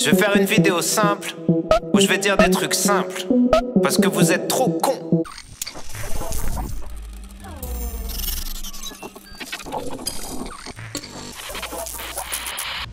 Je vais faire une vidéo simple où je vais dire des trucs simples. Parce que vous êtes trop cons.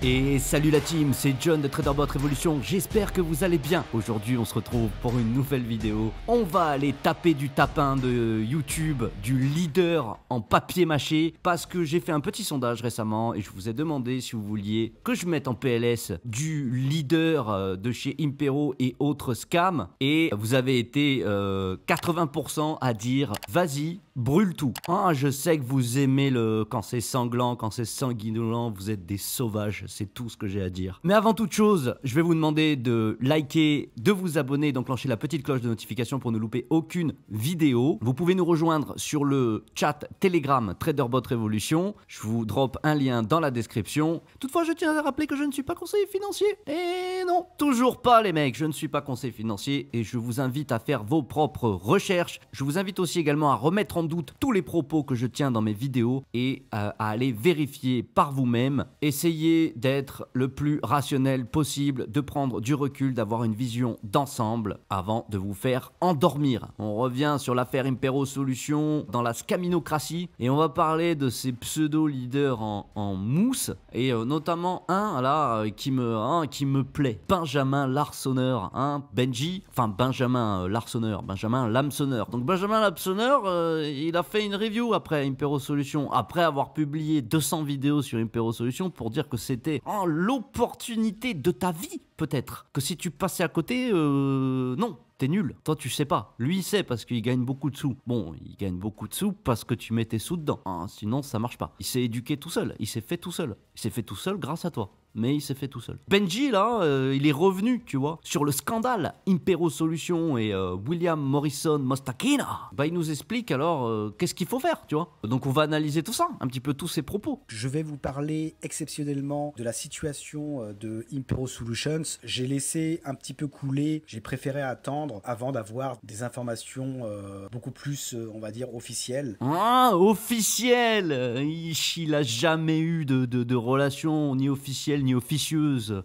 Et salut la team, c'est John de TraderBot Révolution, j'espère que vous allez bien. Aujourd'hui on se retrouve pour une nouvelle vidéo. On va aller taper du tapin de YouTube, du leader en papier mâché, parce que j'ai fait un petit sondage récemment et je vous ai demandé si vous vouliez que je mette en PLS du leader euh, de chez Impero et autres scams. Et vous avez été 80% euh, à dire vas-y, brûle tout. Ah, je sais que vous aimez le quand c'est sanglant, quand c'est sanguinolent, vous êtes des sauvages, c'est tout ce que j'ai à dire. Mais avant toute chose, je vais vous demander de liker, de vous abonner, d'enclencher la petite cloche de notification pour ne louper aucune vidéo. Vous pouvez nous rejoindre sur le chat Telegram TraderBot Révolution. Je vous drop un lien dans la description. Toutefois, je tiens à rappeler que je ne suis pas conseiller financier. Et non, toujours pas les mecs, je ne suis pas conseiller financier et je vous invite à faire vos propres recherches. Je vous invite aussi également à remettre en doute tous les propos que je tiens dans mes vidéos et euh, à aller vérifier par vous-même. Essayez d'être le plus rationnel possible, de prendre du recul, d'avoir une vision d'ensemble avant de vous faire endormir. On revient sur l'affaire Impero Solutions dans la scaminocratie et on va parler de ces pseudo-leaders en, mousse et euh, notamment un là euh, qui, me, qui me plaît, Benjamin Larsonneur, hein, Benji, enfin Benjamin Larsonneur, Benjamin Lamsonneur. Donc Benjamin Lamsonneur, il a fait une review après Impero Solution, après avoir publié 200 vidéos sur Impero Solution pour dire que c'était l'opportunité de ta vie, peut-être. Que si tu passais à côté, euh, non, t'es nul. Toi, tu sais pas. Lui, il sait parce qu'il gagne beaucoup de sous. Bon, il gagne beaucoup de sous parce que tu mets tes sous dedans. Hein, sinon, ça marche pas. Il s'est éduqué tout seul. Il s'est fait tout seul. Il s'est fait tout seul grâce à toi mais il s'est fait tout seul. Benji, là, euh, il est revenu, tu vois, sur le scandale Impero Solutions et euh, William Morrison Mostakina. Bah, il nous explique alors euh, qu'est-ce qu'il faut faire, tu vois. Donc, on va analyser tout ça, un petit peu tous ses propos. Je vais vous parler exceptionnellement de la situation de Impero Solutions. J'ai laissé un petit peu couler, j'ai préféré attendre avant d'avoir des informations beaucoup plus, on va dire, officielles. Ah, officielles il, n'a a jamais eu de, de, de relation ni officielle ni officieuse.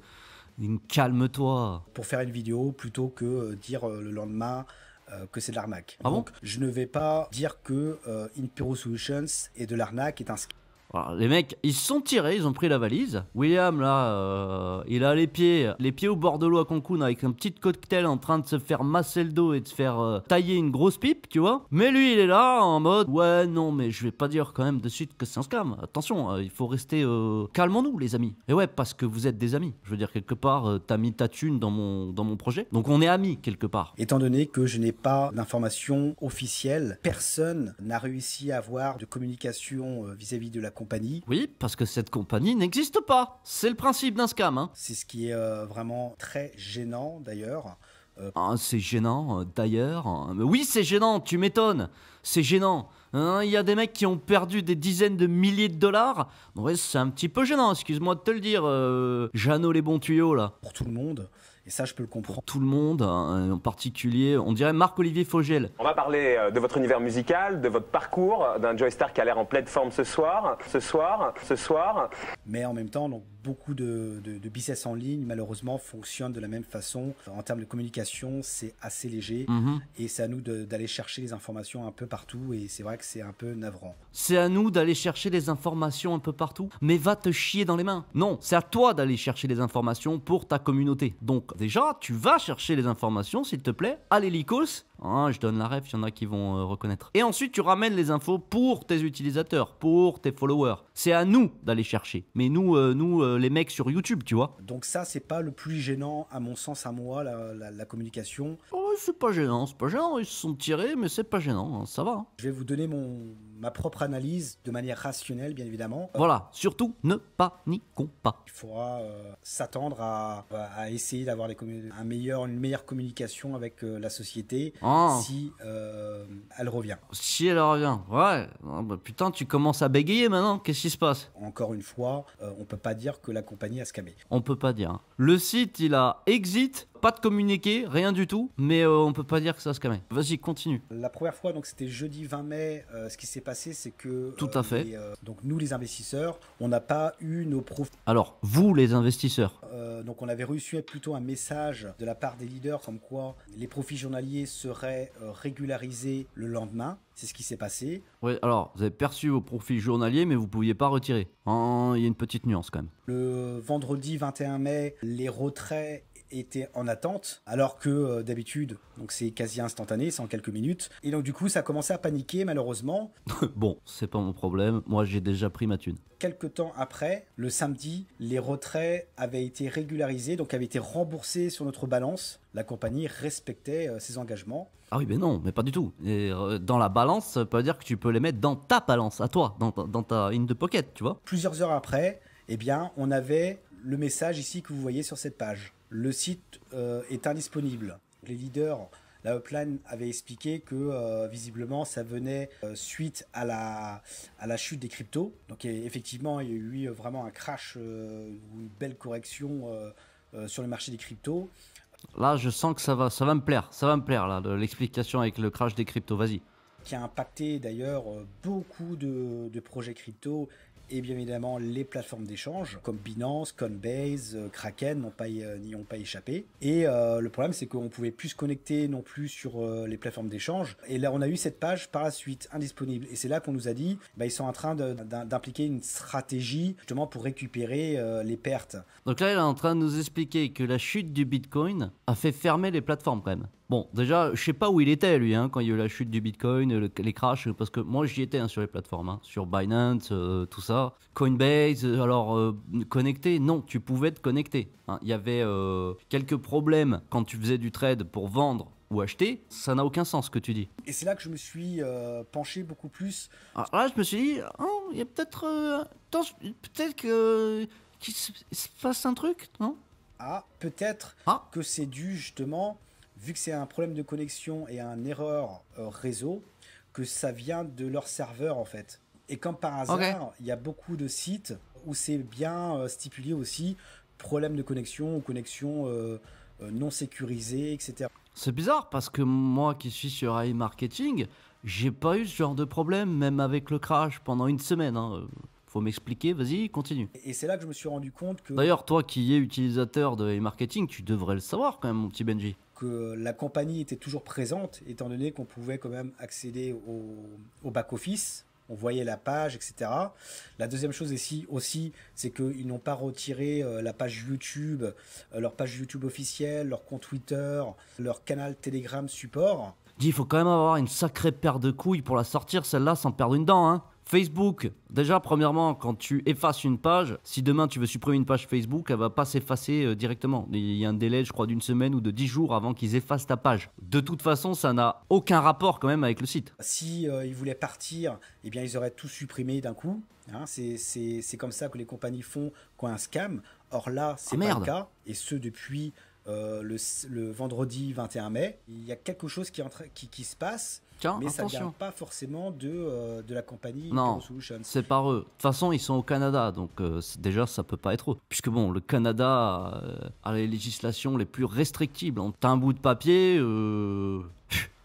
Calme-toi. Pour faire une vidéo plutôt que euh, dire euh, le lendemain euh, que c'est de l'arnaque. Ah Donc, je ne vais pas dire que euh, Impero Solutions et de l'arnaque est un ah, les mecs, ils se sont tirés, ils ont pris la valise. William, là, euh, il a les pieds, les pieds au bord de l'eau à Cancun avec un petit cocktail en train de se faire masser le dos et de se faire euh, tailler une grosse pipe, tu vois. Mais lui, il est là en mode Ouais, non, mais je vais pas dire quand même de suite que c'est un scam. Attention, euh, il faut rester. Calmons-nous, les amis. Et ouais, parce que vous êtes des amis. Je veux dire, quelque part, t'as mis ta thune dans mon, dans mon projet. Donc on est amis, quelque part. Étant donné que je n'ai pas d'informations officielles, personne n'a réussi à avoir de communication vis à -vis de la oui, parce que cette compagnie n'existe pas. C'est le principe d'un scam. Hein. C'est ce qui est euh, vraiment très gênant d'ailleurs. Euh, ah, c'est gênant euh, d'ailleurs. Oui, c'est gênant, tu m'étonnes. C'est gênant. Hein, il y a des mecs qui ont perdu des dizaines de milliers de dollars. c'est un petit peu gênant, excuse-moi de te le dire, euh, Jeannot les bons tuyaux là. Pour tout le monde. Et ça, je peux le comprendre. tout le monde, hein, en particulier, on dirait Marc-Olivier Fogel. On va parler euh, de votre univers musical, de votre parcours, d'un Joystar qui a l'air en pleine forme ce soir, ce soir, ce soir. Mais en même temps, donc, beaucoup de, de, business en ligne, malheureusement, fonctionnent de la même façon. En termes de communication, c'est assez léger. Mhm. Et c'est à nous d'aller chercher les informations un peu partout. Et c'est vrai que c'est un peu navrant. C'est à nous d'aller chercher les informations un peu partout. Mais va te chier dans les mains. Non, c'est à toi d'aller chercher les informations pour ta communauté. Donc, déjà, tu vas chercher les informations, s'il te plaît, à l'hélicos Hein, je donne la ref, il y en a qui vont euh, reconnaître. Et ensuite, tu ramènes les infos pour tes utilisateurs, pour tes followers. C'est à nous d'aller chercher. Mais nous, euh, nous euh, les mecs sur YouTube, tu vois. Donc ça, c'est pas le plus gênant, à mon sens, à moi, la, communication. Oh, c'est pas gênant, c'est pas gênant. Ils se sont tirés, mais c'est pas gênant, hein, ça va. Hein. Je vais vous donner mon, ma propre analyse de manière rationnelle, bien évidemment. Voilà, surtout, ne paniquons pas. Il faudra s'attendre à, à, essayer d'avoir un meilleur, une meilleure communication avec la société. Oh. si euh, elle revient. Si elle revient, ouais. Oh, bah, putain, tu commences à bégayer maintenant. Qu'est-ce qui se passe Encore une fois, on euh, on peut pas dire que la compagnie a scamé. On peut pas dire. Hein. Le site, il a exit pas de communiqué, rien du tout, mais on euh, on peut pas dire que ça se calme. Vas-y, continue. La première fois, donc c'était jeudi 20 mai, euh, ce qui s'est passé, c'est que. Tout euh, à fait. donc nous, les investisseurs, on n'a pas eu nos profits. Alors, vous, les investisseurs Donc on avait reçu plutôt un message de la part des leaders comme quoi les profits journaliers seraient régularisés le lendemain. C'est ce qui s'est passé. Oui, alors, vous avez perçu vos profits journaliers, mais vous ne pouviez pas retirer. Hein, il y a une petite nuance quand même. Le vendredi 21 mai, les retraits était en attente, alors que euh, d'habitude, donc c'est quasi instantané, c'est en quelques minutes. Et donc du coup, ça a commencé à paniquer malheureusement. bon, c'est pas mon problème, moi j'ai déjà pris ma thune. Quelques temps après, le samedi, les retraits avaient été régularisés, donc avaient été remboursés sur notre balance. La compagnie respectait euh, ses engagements. Ah oui, mais non, mais pas du tout. Euh, dans la balance, ça veut dire que tu peux les mettre dans ta balance, à toi, dans, ta in de pocket, tu vois. Plusieurs heures après, eh bien, on avait le message ici que vous voyez sur cette page le site euh, est indisponible. Les leaders, la Upline avait expliqué que euh, visiblement ça venait euh, suite à la, à la chute des cryptos. Donc effectivement, il y a eu vraiment un crash ou une belle correction sur le marché des cryptos. Là, je sens que ça va, ça va me plaire, ça va me plaire là, l'explication avec le crash des cryptos. Vas-y. Qui a impacté d'ailleurs beaucoup de, projets cryptos et bien évidemment les plateformes d'échange comme Binance, Coinbase, euh, Kraken n'ont pas euh, n'y ont pas échappé. Et euh, le problème c'est qu'on pouvait plus se connecter non plus sur les plateformes d'échange. Et là on a eu cette page par la suite indisponible. Et c'est là qu'on nous a dit bah, ils sont en train d'impliquer une stratégie justement pour récupérer les pertes. Donc là il est en train de nous expliquer que la chute du Bitcoin a fait fermer les plateformes quand même. Bon, déjà, je sais pas où il était, lui, hein, quand il y a eu la chute du Bitcoin, les crashs, parce que moi, j'y étais hein, sur les plateformes, hein, sur Binance, euh, tout ça. Coinbase, euh, alors, connecter euh, connecté, non, tu pouvais te connecter. Il y avait quelques problèmes quand tu faisais du trade pour vendre ou acheter, ça n'a aucun sens ce que tu dis. Et c'est là que je me suis penché beaucoup plus. Alors ah, là, je me suis dit, oh, il y a peut-être. peut-être que. qu'il se, passe un truc, non Ah, peut-être ah. que c'est dû justement vu que c'est un problème de connexion et un erreur euh, réseau, que ça vient de leur serveur en fait. Et comme par hasard, il y a beaucoup de sites où c'est bien euh, stipulé aussi problème de connexion ou connexion euh, non sécurisée, etc. C'est bizarre parce que moi qui suis sur iMarketing, j'ai pas eu ce genre de problème, même avec le crash pendant une semaine. Hein, m'expliquer, vas-y, continue. Et c'est là que je me suis rendu compte que. D'ailleurs, toi qui es utilisateur de e-marketing, tu devrais le savoir quand même, mon petit Benji. Que la compagnie était toujours présente, étant donné qu'on pouvait quand même accéder au, au back-office, on voyait la page, etc. La deuxième chose ici aussi, c'est qu'ils n'ont pas retiré euh, la page YouTube, euh, leur page YouTube officielle, leur compte Twitter, leur canal Telegram support. Dis, il faut quand même avoir une sacrée paire de couilles pour la sortir, celle-là, sans perdre une dent, hein Facebook, déjà, premièrement, quand tu effaces une page, si demain tu veux supprimer une page Facebook, elle va pas s'effacer euh, directement. Il y a un délai, je crois, d'une semaine ou de dix jours avant qu'ils effacent ta page. De toute façon, ça n'a aucun rapport quand même avec le site. Si euh, ils voulaient partir, eh bien, ils auraient tout supprimé d'un coup. Hein. c'est comme ça que les compagnies font quand un scam. Or là, ah, c'est pas le cas. Et ce, depuis euh, le, vendredi 21 mai. Il y a quelque chose qui, qui se passe mais ça ne vient pas forcément de, euh, de la compagnie non, C'est par eux. De toute façon, ils sont au Canada, donc euh, déjà ça peut pas être eux. Puisque bon, le Canada euh, a les législations les plus restrictibles. T'as un bout de papier.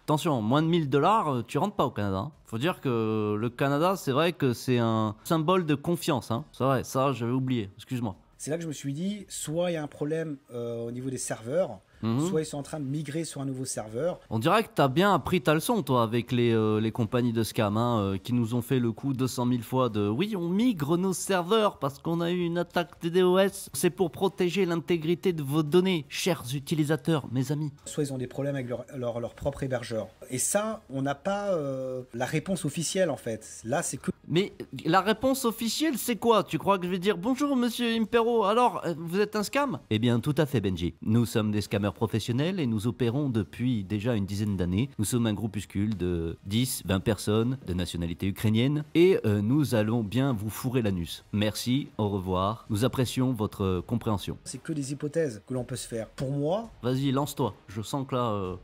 Attention, moins de 1000 dollars, tu rentres pas au Canada. Hein. Faut dire que le Canada, c'est vrai que c'est un symbole de confiance. Hein. C'est vrai, ça j'avais oublié, excuse-moi. C'est là que je me suis dit, soit il y a un problème au niveau des serveurs, Mhm. soit ils sont en train de migrer sur un nouveau serveur. On dirait que tu as bien appris ta leçon, toi, avec les, euh, les compagnies de scam, hein, euh, qui nous ont fait le coup 200 000 fois de oui, on migre nos serveurs parce qu'on a eu une attaque DDoS. C'est pour protéger l'intégrité de vos données, chers utilisateurs, mes amis. Soit ils ont des problèmes avec leur, leur, leur propre hébergeur. Et ça, on n'a pas euh, la réponse officielle, en fait. Là, c'est que. Mais la réponse officielle, c'est quoi Tu crois que je vais dire bonjour, monsieur Impero, alors vous êtes un scam Eh bien, tout à fait, Benji. Nous sommes des scammers professionnels et nous opérons depuis déjà une dizaine d'années. Nous sommes un groupuscule de 10, 20 personnes de nationalité ukrainienne et euh, nous allons bien vous fourrer l'anus. Merci, au revoir. Nous apprécions votre compréhension. C'est que des hypothèses que l'on peut se faire. Pour moi... Vas-y, lance-toi. Je sens que là... Euh,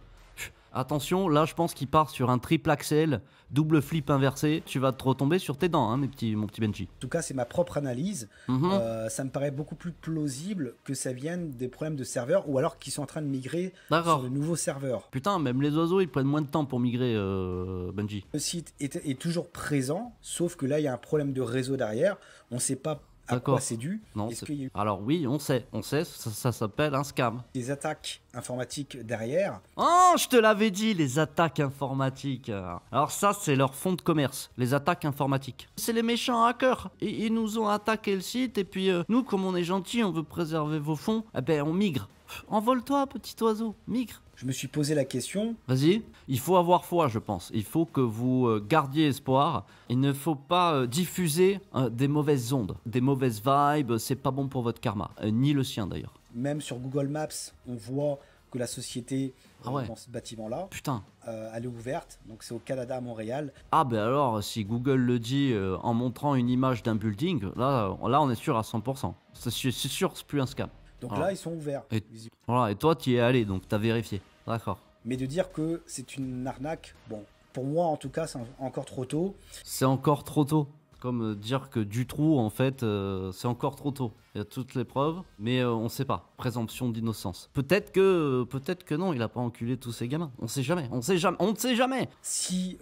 Attention, là je pense qu'il part sur un triple axel, double flip inversé. Tu vas te retomber sur tes dents, hein, mon petit Benji. En tout cas, c'est ma propre analyse. Mhm. Euh, ça me paraît beaucoup plus plausible que ça vienne des problèmes de serveurs ou alors qu'ils sont en train de migrer sur de nouveaux serveurs. Putain, même les oiseaux, ils prennent moins de temps pour migrer, euh, Benji. Le site est, toujours présent, sauf que là, il y a un problème de réseau derrière. On ne sait pas à quoi c'est dû. Non, Alors oui, on sait, on sait, ça, ça s'appelle un scam. Des attaques informatique derrière. Oh, je te l'avais dit, les attaques informatiques. Alors ça, c'est leur fonds de commerce, les attaques informatiques. C'est les méchants hackers. Ils, ils nous ont attaqué le site et puis euh, nous, comme on est gentil, on veut préserver vos fonds, eh ben on migre. Envole-toi, petit oiseau, migre. Je me suis posé la question. Vas-y, il faut avoir foi, je pense. Il faut que vous euh, gardiez espoir. Il ne faut pas euh, diffuser des mauvaises ondes, des mauvaises vibes. C'est pas bon pour votre karma, ni le sien d'ailleurs. Même sur Google Maps, on voit que la société ah euh, dans ce bâtiment-là, euh, elle est ouverte. Donc c'est au Canada, à Montréal. Ah ben alors, si Google le dit euh, en montrant une image d'un building, là, là on est sûr à 100%. C'est sûr, c'est plus un scam. Donc là, ils sont ouverts. Et, voilà, et toi, tu y es allé, donc tu as vérifié. D'accord. Mais de dire que c'est une arnaque, bon, pour moi en tout cas, c'est encore trop tôt. C'est encore trop tôt. Comme euh, dire que Dutroux, en fait, euh, c'est encore trop tôt. Il y a toutes les preuves, mais euh, on ne sait pas. Présomption d'innocence. Peut-être que, peut-être que non, il n'a pas enculé tous ces gamins. On sait jamais. On sait jamais. On ne sait jamais. Si,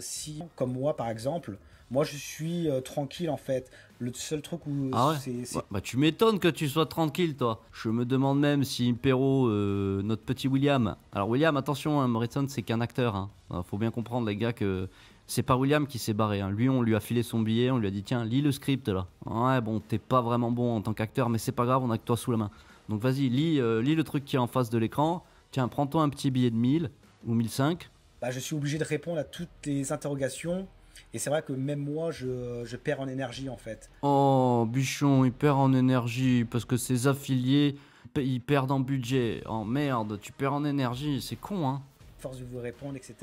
si, comme moi par exemple, moi je suis tranquille en fait. Le seul truc où ah c'est, bah tu m'étonnes que tu sois tranquille toi. Je me demande même si Impero, notre petit William. Alors William, attention, hein, Morrison c'est qu'un acteur. Hein. Bah, faut bien comprendre les gars que c'est pas William qui s'est barré. Hein. Lui, on lui a filé son billet, on lui a dit tiens, lis le script là. Ouais, bon, t'es pas vraiment bon en tant qu'acteur, mais c'est pas grave, on a que toi sous la main. Donc vas-y, lis, euh, le truc qui est en face de l'écran. Tiens, prends-toi un petit billet de 1000 ou 1005. Bah, je suis obligé de répondre à toutes tes interrogations. Et c'est vrai que même moi, je, je, perds en énergie en fait. Oh, Bichon, il perd en énergie parce que ses affiliés, ils perdent en budget. Oh merde, tu perds en énergie, c'est con hein de vous répondre, etc.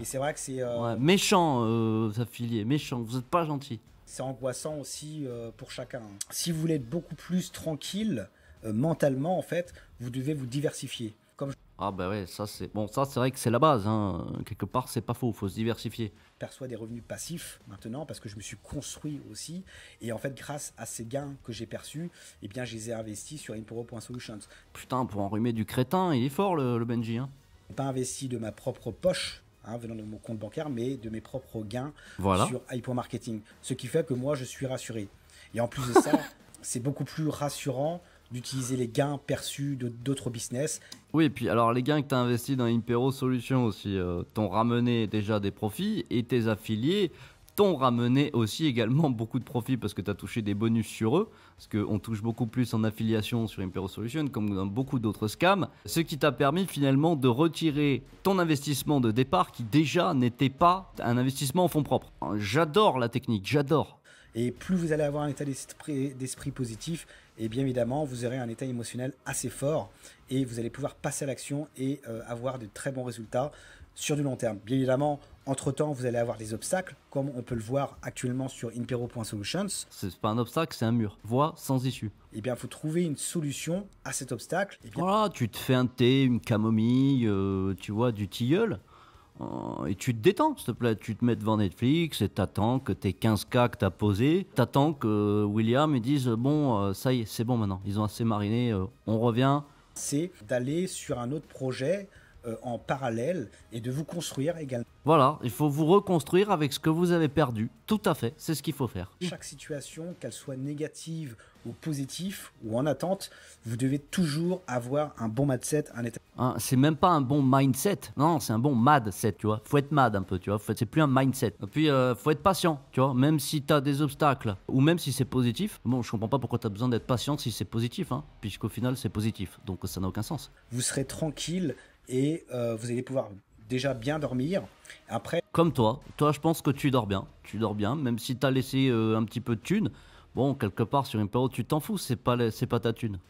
Et c'est vrai que c'est. Euh, méchant, euh, affilié, méchant, vous n'êtes pas gentil. C'est angoissant aussi euh, pour chacun. Hein. Si vous voulez être beaucoup plus tranquille, euh, mentalement, en fait, vous devez vous diversifier. Comme Ah bah ouais, ça c'est bon, ça c'est vrai que c'est la base. Hein. Quelque part, c'est pas faux. Faut se diversifier. Perçois des revenus passifs maintenant parce que je me suis construit aussi et en fait, grâce à ces gains que j'ai perçus, eh bien, je les ai investis sur imporo.solutions. Putain, pour enrhumer du crétin, il est fort le, le Benji. Hein pas investi de ma propre poche hein, venant de mon compte bancaire, mais de mes propres gains voilà. sur Hypo Marketing. Ce qui fait que moi, je suis rassuré. Et en plus de ça, c'est beaucoup plus rassurant d'utiliser les gains perçus de d'autres business. Oui, et puis alors les gains que tu as investis dans Impero Solutions aussi euh, t'ont ramené déjà des profits et tes affiliés t'ont ramené aussi également beaucoup de profits parce que tu as touché des bonus sur eux, parce qu'on touche beaucoup plus en affiliation sur Impero Solution comme dans beaucoup d'autres scams, ce qui t'a permis finalement de retirer ton investissement de départ qui déjà n'était pas un investissement en fonds propres. J'adore la technique, j'adore. Et plus vous allez avoir un état d'esprit positif, et eh bien évidemment, vous aurez un état émotionnel assez fort et vous allez pouvoir passer à l'action et euh, avoir de très bons résultats sur du long terme. Bien évidemment, entre-temps, vous allez avoir des obstacles, comme on peut le voir actuellement sur impero.solutions. C'est pas un obstacle, c'est un mur, voie sans issue. Eh bien, il faut trouver une solution à cet obstacle. Eh voilà, tu te fais un thé, une camomille, euh, tu vois, du tilleul. Euh, et tu te détends, s'il te plaît. Tu te mets devant Netflix et t'attends que tes 15K que t'as posé, t'attends que William dise Bon, euh, ça y est, c'est bon maintenant. Ils ont assez mariné, on revient. C'est d'aller sur un autre projet, euh, en parallèle et de vous construire également. Voilà, il faut vous reconstruire avec ce que vous avez perdu. Tout à fait, c'est ce qu'il faut faire. Chaque situation, qu'elle soit négative ou positive ou en attente, vous devez toujours avoir un bon mindset, un état. Hein, c'est même pas un bon mindset, non, c'est un bon set, tu vois. Faut être mad un peu, tu vois. C'est plus un mindset. Et puis, il euh, faut être patient, tu vois. Même si t'as des obstacles ou même si c'est positif, bon, je comprends pas pourquoi t'as besoin d'être patient si c'est positif, hein, puisqu'au final c'est positif, donc ça n'a aucun sens. Vous serez tranquille et euh, vous allez pouvoir déjà bien dormir. Après. Comme toi, toi je pense que tu dors bien. Tu dors bien, même si tu as laissé euh, un petit peu de thune Bon, quelque part sur une période, tu t'en fous, c'est pas, c'est pas ta thune.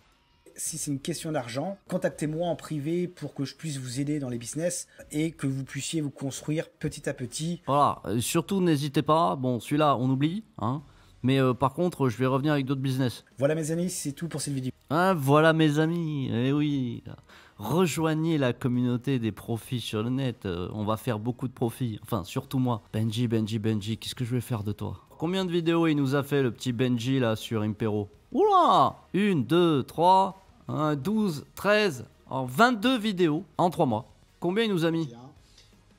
Si c'est une question d'argent, contactez-moi en privé pour que je puisse vous aider dans les business et que vous puissiez vous construire petit à petit. Voilà, euh, surtout n'hésitez pas. Bon, celui-là, on oublie, hein. Mais par contre, je vais revenir avec d'autres business. Voilà mes amis, c'est tout pour cette vidéo. Hein, voilà mes amis, eh oui rejoignez la communauté des profits sur le net. Euh, on va faire beaucoup de profits. Enfin, surtout moi. Benji, Benji, Benji, qu'est-ce que je vais faire de toi Combien de vidéos il nous a fait le petit Benji là sur Impero Oula Une, deux, trois, un, 12, 13, en 22 vidéos en trois mois. Combien il nous a mis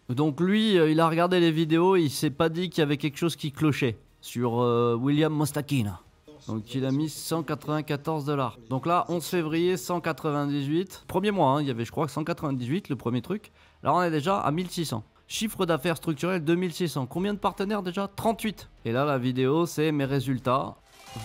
Donc lui, euh, il a regardé les vidéos, il s'est pas dit qu'il y avait quelque chose qui clochait sur euh, William Mostakina. Donc il a mis 194 dollars. Donc là, 11 février, 198. Premier mois, hein, il y avait je crois 198, le premier truc. Là, on est déjà à 1600. Chiffre d'affaires structurel 2600. Combien de partenaires déjà 38. Et là, la vidéo, c'est mes résultats.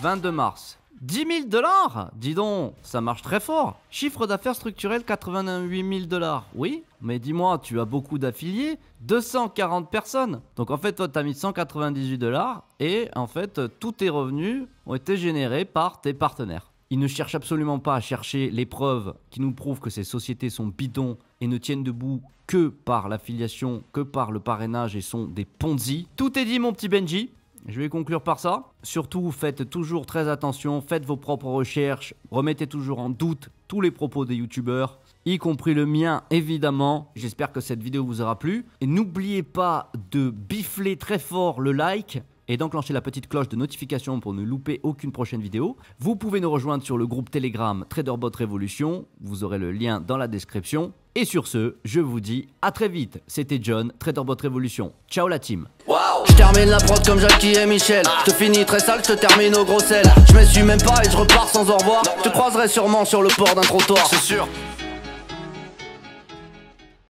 22 mars, 10 000 dollars Dis donc, ça marche très fort. Chiffre d'affaires structurel 88 000 dollars. Oui, mais dis-moi, tu as beaucoup d'affiliés 240 personnes. Donc en fait, toi, tu as mis 198 dollars et en fait, tous tes revenus ont été générés par tes partenaires. Ils ne cherchent absolument pas à chercher les preuves qui nous prouvent que ces sociétés sont bidons et ne tiennent debout que par l'affiliation, que par le parrainage et sont des ponzi. Tout est dit mon petit Benji. Je vais conclure par ça. Surtout, faites toujours très attention, faites vos propres recherches, remettez toujours en doute tous les propos des youtubeurs, y compris le mien évidemment. J'espère que cette vidéo vous aura plu. Et n'oubliez pas de bifler très fort le like et d'enclencher la petite cloche de notification pour ne louper aucune prochaine vidéo. Vous pouvez nous rejoindre sur le groupe Telegram TraderBot Révolution, vous aurez le lien dans la description. Et sur ce, je vous dis à très vite. C'était John, traiteur votre Révolution. Ciao la team. Waouh je termine la prod comme Jackie et Michel. Je te finis très sale, je te termine au gros sel. Je m'essuie même pas et je repars sans au revoir. Je te croiserai sûrement sur le port d'un trottoir. C'est sûr.